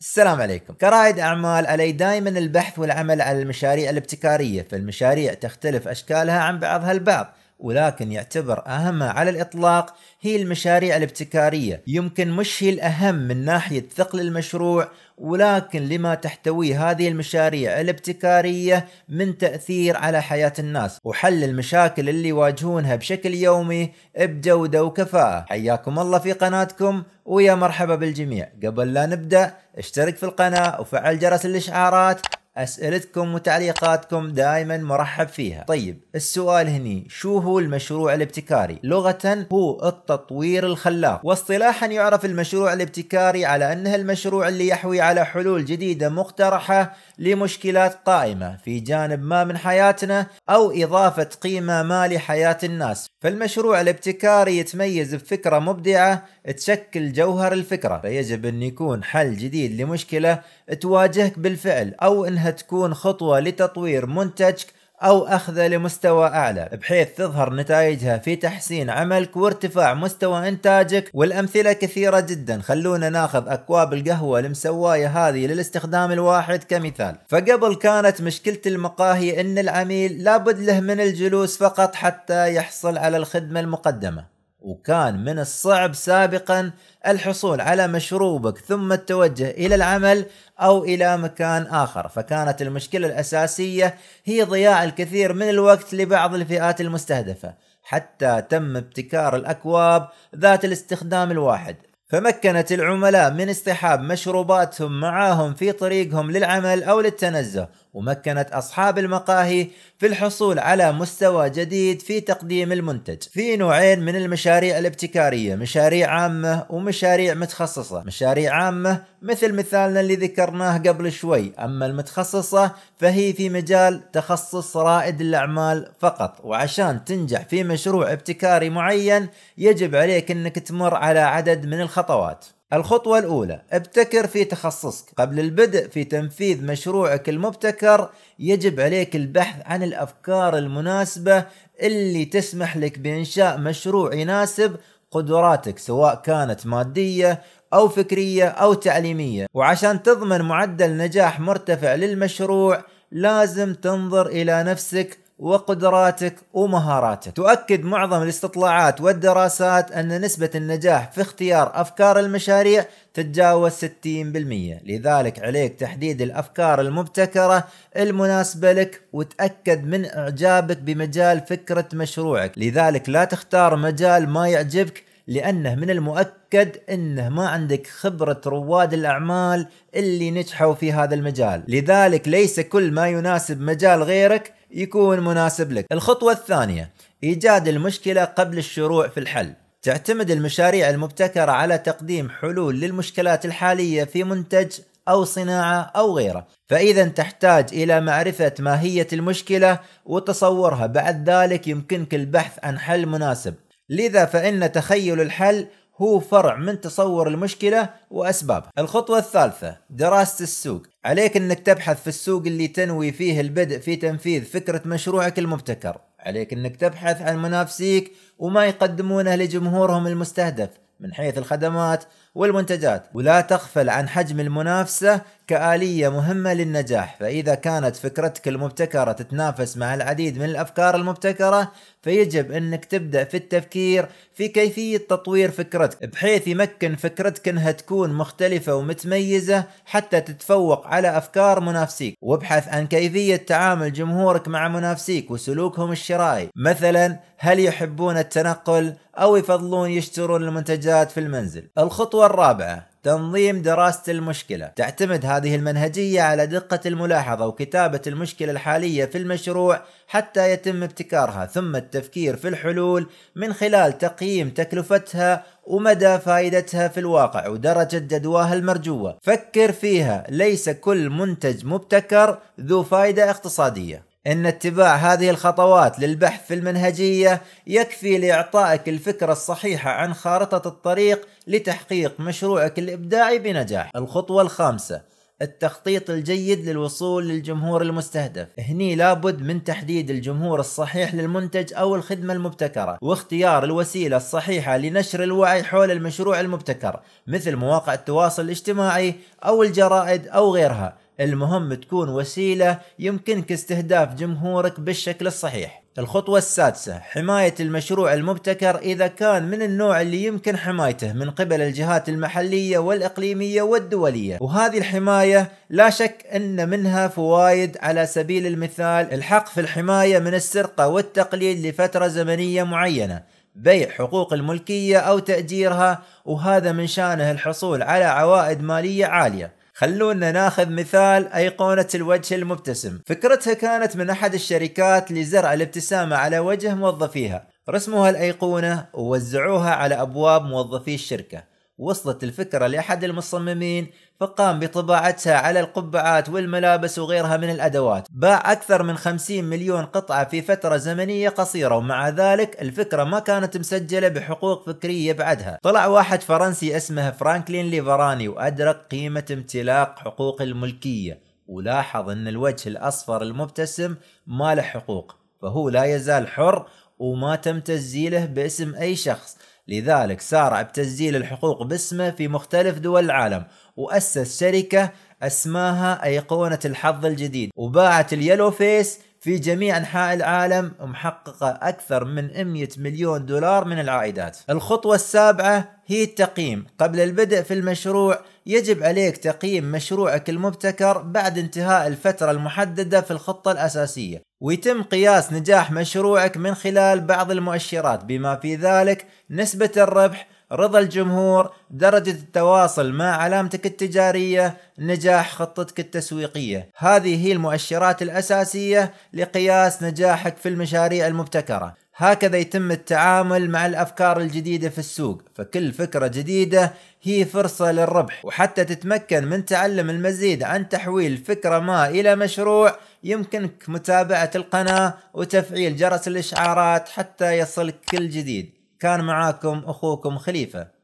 السلام عليكم كرائد أعمال علي دائما البحث والعمل على المشاريع الابتكارية فالمشاريع تختلف أشكالها عن بعضها البعض ولكن يعتبر أهمها على الإطلاق هي المشاريع الابتكارية يمكن مش هي الأهم من ناحية ثقل المشروع ولكن لما تحتويه هذه المشاريع الابتكارية من تأثير على حياة الناس وحل المشاكل اللي يواجهونها بشكل يومي بجودة وكفاءة حياكم الله في قناتكم ويا مرحبا بالجميع قبل لا نبدأ اشترك في القناة وفعل جرس الإشعارات أسئلتكم وتعليقاتكم دائما مرحب فيها طيب السؤال هني شو هو المشروع الابتكاري لغة هو التطوير الخلاق واصطلاحا يعرف المشروع الابتكاري على أنه المشروع اللي يحوي على حلول جديدة مقترحة لمشكلات قائمة في جانب ما من حياتنا أو إضافة قيمة ما لحياة الناس فالمشروع الابتكاري يتميز بفكرة مبدعة تشكل جوهر الفكرة فيجب أن يكون حل جديد لمشكلة تواجهك بالفعل أو إنها انها تكون خطوه لتطوير منتجك أو أخذه لمستوى أعلى بحيث تظهر نتائجها في تحسين عملك وارتفاع مستوى إنتاجك والأمثلة كثيرة جدا خلونا ناخذ أكواب القهوة المسواية هذه للاستخدام الواحد كمثال فقبل كانت مشكلة المقاهي أن العميل لابد له من الجلوس فقط حتى يحصل على الخدمة المقدمة وكان من الصعب سابقا الحصول على مشروبك ثم التوجه الى العمل او الى مكان اخر، فكانت المشكله الاساسيه هي ضياع الكثير من الوقت لبعض الفئات المستهدفه، حتى تم ابتكار الاكواب ذات الاستخدام الواحد، فمكنت العملاء من اصطحاب مشروباتهم معاهم في طريقهم للعمل او للتنزه ومكنت أصحاب المقاهي في الحصول على مستوى جديد في تقديم المنتج في نوعين من المشاريع الابتكارية مشاريع عامة ومشاريع متخصصة مشاريع عامة مثل مثالنا اللي ذكرناه قبل شوي أما المتخصصة فهي في مجال تخصص رائد الأعمال فقط وعشان تنجح في مشروع ابتكاري معين يجب عليك أنك تمر على عدد من الخطوات الخطوة الأولى ابتكر في تخصصك قبل البدء في تنفيذ مشروعك المبتكر يجب عليك البحث عن الأفكار المناسبة اللي تسمح لك بإنشاء مشروع يناسب قدراتك سواء كانت مادية أو فكرية أو تعليمية وعشان تضمن معدل نجاح مرتفع للمشروع لازم تنظر إلى نفسك وقدراتك ومهاراتك. تؤكد معظم الاستطلاعات والدراسات أن نسبة النجاح في اختيار أفكار المشاريع تتجاوز 60%، لذلك عليك تحديد الأفكار المبتكرة المناسبة لك وتأكد من إعجابك بمجال فكرة مشروعك، لذلك لا تختار مجال ما يعجبك لأنه من المؤكد أنه ما عندك خبرة رواد الأعمال اللي نجحوا في هذا المجال لذلك ليس كل ما يناسب مجال غيرك يكون مناسب لك الخطوة الثانية إيجاد المشكلة قبل الشروع في الحل تعتمد المشاريع المبتكرة على تقديم حلول للمشكلات الحالية في منتج أو صناعة أو غيره فإذا تحتاج إلى معرفة ماهية المشكلة وتصورها بعد ذلك يمكنك البحث عن حل مناسب لذا فإن تخيل الحل هو فرع من تصور المشكلة وأسبابها. الخطوة الثالثة دراسة السوق، عليك أنك تبحث في السوق اللي تنوي فيه البدء في تنفيذ فكرة مشروعك المبتكر، عليك أنك تبحث عن منافسيك وما يقدمونه لجمهورهم المستهدف من حيث الخدمات والمنتجات، ولا تغفل عن حجم المنافسة كآلية مهمة للنجاح فإذا كانت فكرتك المبتكرة تتنافس مع العديد من الأفكار المبتكرة فيجب أنك تبدأ في التفكير في كيفية تطوير فكرتك بحيث يمكن فكرتك أنها تكون مختلفة ومتميزة حتى تتفوق على أفكار منافسيك وابحث عن كيفية تعامل جمهورك مع منافسيك وسلوكهم الشرائي مثلا هل يحبون التنقل أو يفضلون يشترون المنتجات في المنزل الخطوة الرابعة تنظيم دراسة المشكلة تعتمد هذه المنهجية على دقة الملاحظة وكتابة المشكلة الحالية في المشروع حتى يتم ابتكارها ثم التفكير في الحلول من خلال تقييم تكلفتها ومدى فائدتها في الواقع ودرجة جدواها المرجوة فكر فيها ليس كل منتج مبتكر ذو فائدة اقتصادية ان اتباع هذه الخطوات للبحث في المنهجيه يكفي لاعطائك الفكره الصحيحه عن خارطه الطريق لتحقيق مشروعك الابداعي بنجاح. الخطوه الخامسه التخطيط الجيد للوصول للجمهور المستهدف هني لابد من تحديد الجمهور الصحيح للمنتج أو الخدمة المبتكرة واختيار الوسيلة الصحيحة لنشر الوعي حول المشروع المبتكر مثل مواقع التواصل الاجتماعي أو الجرائد أو غيرها المهم تكون وسيلة يمكنك استهداف جمهورك بالشكل الصحيح الخطوة السادسة حماية المشروع المبتكر إذا كان من النوع اللي يمكن حمايته من قبل الجهات المحلية والإقليمية والدولية وهذه الحماية لا شك أن منها فوائد على سبيل المثال الحق في الحماية من السرقة والتقليد لفترة زمنية معينة بيع حقوق الملكية أو تأجيرها وهذا من شأنه الحصول على عوائد مالية عالية خلونا ناخذ مثال أيقونة الوجه المبتسم فكرتها كانت من أحد الشركات لزرع الابتسامة على وجه موظفيها رسموها الأيقونة ووزعوها على أبواب موظفي الشركة وصلت الفكرة لأحد المصممين فقام بطباعتها على القبعات والملابس وغيرها من الأدوات باع أكثر من 50 مليون قطعة في فترة زمنية قصيرة ومع ذلك الفكرة ما كانت مسجلة بحقوق فكرية بعدها طلع واحد فرنسي اسمه فرانكلين ليفراني وأدرك قيمة امتلاك حقوق الملكية ولاحظ أن الوجه الأصفر المبتسم ما له حقوق فهو لا يزال حر وما تم تسجيله باسم أي شخص لذلك سارع بتسجيل الحقوق باسمه في مختلف دول العالم وأسس شركة اسماها أيقونة الحظ الجديد وباعت اليلو فيس في جميع أنحاء العالم ومحققه أكثر من 100 مليون دولار من العائدات الخطوة السابعة هي التقييم قبل البدء في المشروع يجب عليك تقييم مشروعك المبتكر بعد انتهاء الفترة المحددة في الخطة الأساسية ويتم قياس نجاح مشروعك من خلال بعض المؤشرات بما في ذلك نسبة الربح رضا الجمهور درجة التواصل مع علامتك التجارية نجاح خطتك التسويقية هذه هي المؤشرات الأساسية لقياس نجاحك في المشاريع المبتكرة هكذا يتم التعامل مع الافكار الجديده في السوق، فكل فكره جديده هي فرصه للربح، وحتى تتمكن من تعلم المزيد عن تحويل فكره ما الى مشروع، يمكنك متابعه القناه وتفعيل جرس الاشعارات حتى يصلك كل جديد. كان معاكم اخوكم خليفه